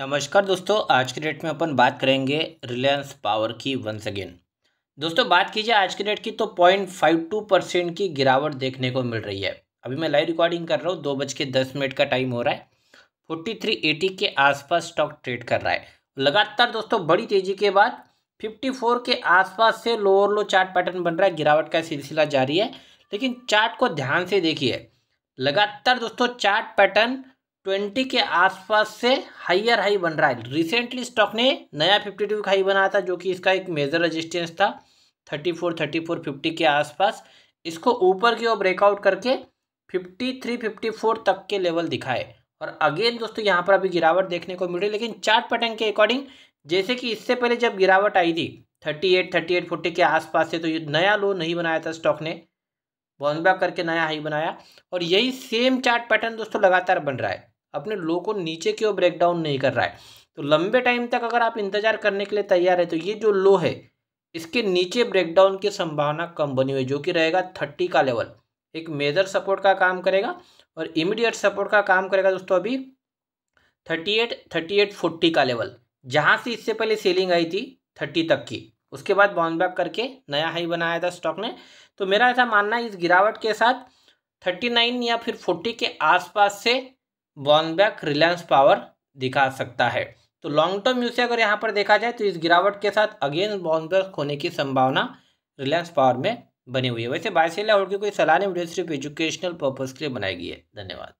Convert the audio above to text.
नमस्कार दोस्तों आज के डेट में अपन बात करेंगे रिलायंस पावर की वंस अगेन दोस्तों बात कीजिए आज के डेट की तो पॉइंट फाइव टू परसेंट की गिरावट देखने को मिल रही है अभी मैं लाइव रिकॉर्डिंग कर रहा हूँ दो बज के दस मिनट का टाइम हो रहा है फोर्टी थ्री एटी के आसपास स्टॉक ट्रेड कर रहा है लगातार दोस्तों बड़ी तेजी के बाद फिफ्टी फोर के आसपास से लोअर लो चार्ट पैटर्न बन रहा है गिरावट का सिलसिला जारी है लेकिन चार्ट को ध्यान से देखिए लगातार दोस्तों चार्ट पैटर्न ट्वेंटी के आसपास से हाइयर हाई बन रहा है रिसेंटली स्टॉक ने नया फिफ्टी टू हाई बनाया था जो कि इसका एक मेजर रेजिस्टेंस था thirty four thirty four fifty के आसपास इसको ऊपर की ओर ब्रेकआउट करके फिफ्टी थ्री फिफ्टी फोर तक के लेवल दिखाए और अगेन दोस्तों यहाँ पर अभी गिरावट देखने को मिल रही लेकिन चार्ट पैटर्न के अकॉर्डिंग जैसे कि इससे पहले जब गिरावट आई थी thirty eight thirty eight forty के आसपास से तो ये नया लो नहीं बनाया था स्टॉक ने बॉन्सबैक करके नया हाई बनाया और यही सेम चार्ट पैटर्न दोस्तों लगातार बन रहा है अपने लो को नीचे की ओर ब्रेक डाउन नहीं कर रहा है तो लंबे टाइम तक अगर आप इंतजार करने के लिए तैयार है तो ये जो लो है इसके नीचे ब्रेकडाउन की संभावना कम बनी हुई जो कि रहेगा थर्टी का लेवल एक मेजर सपोर्ट का काम करेगा और इमीडिएट सपोर्ट का काम करेगा दोस्तों अभी thirty eight thirty eight forty का लेवल जहां से इससे पहले सेलिंग आई थी थर्टी तक की उसके बाद बाउंड बैक करके नया हाई बनाया था स्टॉक ने तो मेरा ऐसा मानना है इस गिरावट के साथ थर्टी नाइन या फिर फोर्टी के आसपास से बॉन बैक रिलायंस पावर दिखा सकता है तो लॉन्ग टर्म व्यू से अगर यहाँ पर देखा जाए तो इस गिरावट के साथ अगेन बॉन्स बैक होने की संभावना रिलायंस पावर में बनी हुई है वैसे बायसेला और की कोई सलाह नहीं वीडियो सिर्फ एजुकेशनल पर्पज़ के लिए बनाई गई है धन्यवाद